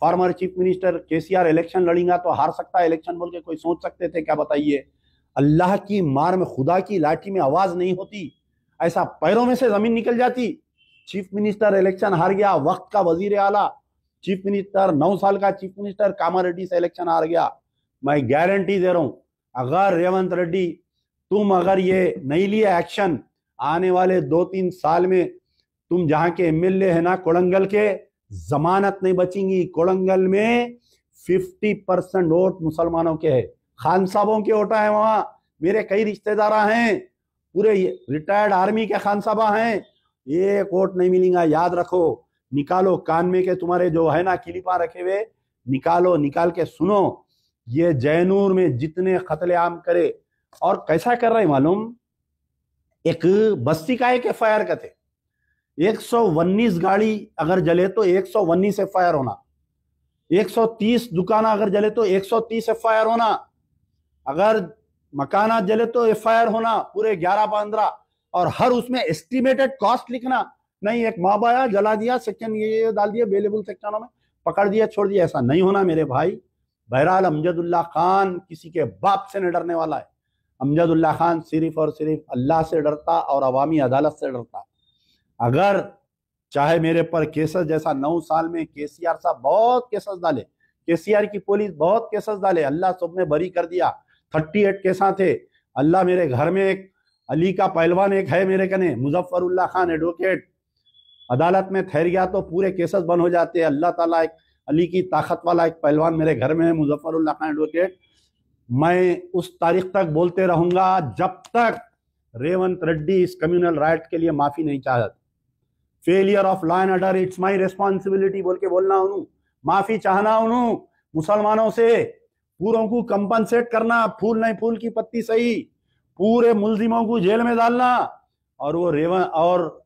farmer chief minister KCR election लड़ेंगे तो हार सकता है इलेक्शन बोल के कोई सोच सकते थे क्या बताइए अल्लाह की मार में खुदा की लाठी में आवाज नहीं होती ऐसा पैरों में से जमीन निकल जाती चीफ मिनिस्टर इलेक्शन हार गया वक्त का वजीर आला चीफ मिनिस्टर नौ साल का चीफ मिनिस्टर कामा रेड्डी से इलेक्शन हार गया मैं गारंटी दे रहा हूं अगर रेवंत रेड्डी तुम अगर ये नहीं लिए एक्शन आने वाले दो तीन साल में तुम जहां के एमएलए है ना कोड़ंगल के जमानत नहीं बचेंगी कोड़ंगल में 50 परसेंट वोट मुसलमानों के है खान साहबों के वोटा है वहां मेरे कई रिश्तेदार हैं पूरे रिटायर्ड आर्मी के खान साहबा हैं ये वोट नहीं मिलेगा याद रखो निकालो कान में के तुम्हारे जो है ना किलिपा रखे हुए निकालो निकाल के सुनो ये जैनूर में जितने खतले आम करे और कैसा कर रहे मालूम एक बस्ती का एक एफ आई आर का थे 119 गाड़ी अगर जले तो 119 आर होना 130 दुकान अगर जले तो 130 आर होना अगर मकाना जले तो आर होना पूरे 11 पंद्रह और हर उसमें एस्टिमेटेड कॉस्ट लिखना नहीं एक माँ बाया जला दिया सेक्शन ये, ये डाल दिया अवेलेबल सेक्शनों में पकड़ दिया छोड़ दिया ऐसा नहीं होना मेरे भाई बहरहाल अमजदुल्ला खान किसी के बाप से न डरने वाला है अमजदुल्ला खान सिर्फ और सिर्फ अल्लाह से डरता और अवामी अदालत से डरता अगर चाहे मेरे पर केसेस जैसा नौ साल में केसीआर साहब बहुत केसेस डाले केसीआर की पुलिस बहुत केसेस डाले अल्लाह सब में बरी कर दिया थर्टी एट केसा थे अल्लाह मेरे घर में एक अली का पहलवान एक है मेरे कने मुजफ्फरुल्ला खान एडवोकेट अदालत में ठहर गया तो पूरे केसेस बंद हो जाते हैं अल्लाह ताला एक अली की ताकत वाला एक पहलवान मेरे घर में है मुजफ्फरुल्ला खान एडवोकेट मैं उस तारीख तक बोलते रहूंगा जब तक रेवंत रेड्डी इस कम्यूनल राइट के लिए माफी नहीं चाहते failure of law and order it's my responsibility बोल के बोलना उन्हू माफी चाहना उन्हू मुसलमानों से पूरों को कंपनसेट करना फूल नहीं फूल की पत्ती सही पूरे मुलजिमों को जेल में डालना और वो रेवन और